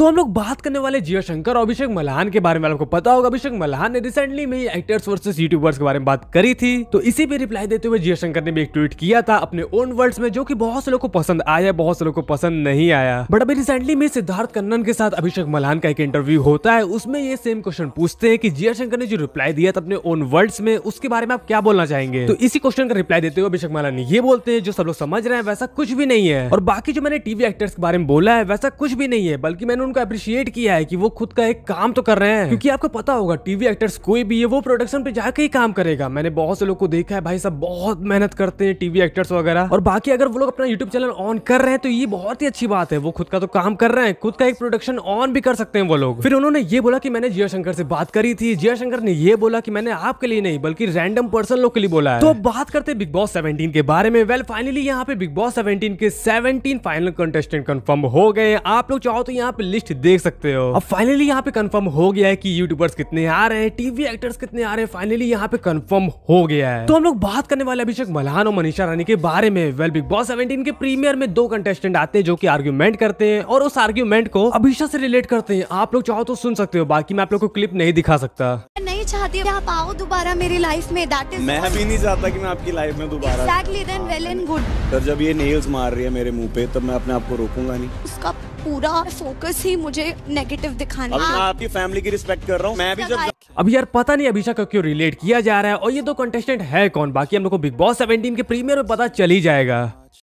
तो हम लोग बात करने वाले जियो शंकर और अभिषेक मल्हान के बारे में आपको पता होगा अभिषेक मल्हान ने रिसेंटली में एक्टर्स वर्सेस यूट्यूबर्स के बारे में बात करी थी तो इसी पे रिप्लाई देते हुए जियो शंकर ने भी एक ट्वीट किया था अपने ओन वर्ड्स में जो कि बहुत से लोग को पसंद आया बहुत से लोग को पसंद नहीं आया बट अभी रिसेंटली में सिद्धार्थ कन्नन के साथ अभिषेक मल्हान का एक इंटरव्यू होता है उसमें ये सेम क्वेश्चन पूछते हैं कि जियो शंकर ने जो रिप्लाई दिया था अपने ओन वर्ड्स में उसके बारे में आप क्या बोलना चाहेंगे तो इसी क्वेश्चन का रिप्लाई देते हुए अभिषेक मल्हान ये बोलते हैं जो सब लोग समझ रहे हैं वैसा कुछ भी नहीं है और बाकी जो मैंने टीवी एक्टर्स के बारे में बोला है वैसा कुछ भी नहीं है बल्कि मैंने उनको अप्रिशिएट किया है कि वो खुद का एक काम तो कर रहे हैं क्योंकि आपको पता होगा टीवी एक्टर्स कोई भी है वो प्रोडक्शन पे जाके ही काम करेगा मैंने बहुत से लोग को देखा है भाई सब बहुत मेहनत करते हैं टीवी एक्टर्स वगैरह और बाकी अगर वो लोग अपना यूट्यूब चैनल ऑन कर रहे हैं तो ये बहुत ही अच्छी बात है वो खुद का तो काम कर रहे हैं खुद का एक प्रोडक्शन ऑन भी कर सकते हैं वो लोग फिर उन्होंने ये बोला कि मैंने जयशंकर से बात करी थी जयशंकर ने ये बोला कि मैंने आपके लिए नहीं बल्कि रैंडम पर्सन लोग के लिए बोला है तो बात करते बिग बॉस सेवेंटीन के बारे में वेल फाइनली यहाँ पे बिग बॉस सेवेंटीन के सेवेंटीन फाइनल कंटेस्टेंट कंफर्म हो गए आप लोग चाहो तो यहाँ पे लिस्ट देख सकते हो अब फाइनली यहाँ पे कंफर्म हो गया है कि यूट्यूबर्स कितने आ रहे हैं टीवी एक्टर्स कितने आ रहे हैं फाइनली यहाँ पे कंफर्म हो गया है तो हम लोग बात करने वाले अभिषेक मल्हान और मनीषा रानी के बारे में वेल बिग बॉस सेवेंटीन के प्रीमियर में दो कंटेस्टेंट आते हैं जो की आर्ग्यूमेंट करते हैं और उस आर्ग्यूमेंट को अभिषा से रिलेट करते हैं आप लोग चाहो तो सुन सकते हो बाकी मैं आप लोग को क्लिप नहीं दिखा सकता नहीं चाहती आप आओ दोबारा मेरी लाइफ में दैट इज मैं भी नहीं चाहता कि मैं आपकी लाइफ में दोबारा exactly then well and good sir जब ये नेल्स मार रही है मेरे मुंह पे तब मैं अपने आप को रोकूंगा नहीं उसका पूरा फोकस ही मुझे नेगेटिव दिखाना अब मैं आपकी फैमिली की रिस्पेक्ट कर रहा हूं मैं भी जब अब यार पता नहीं अभिषेक का क्यों रिलेट किया जा रहा है और ये दो कंटेस्टेंट है कौन बाकी हम लोग को बिग बॉस 17 के प्रीमियर में पता चल ही जाएगा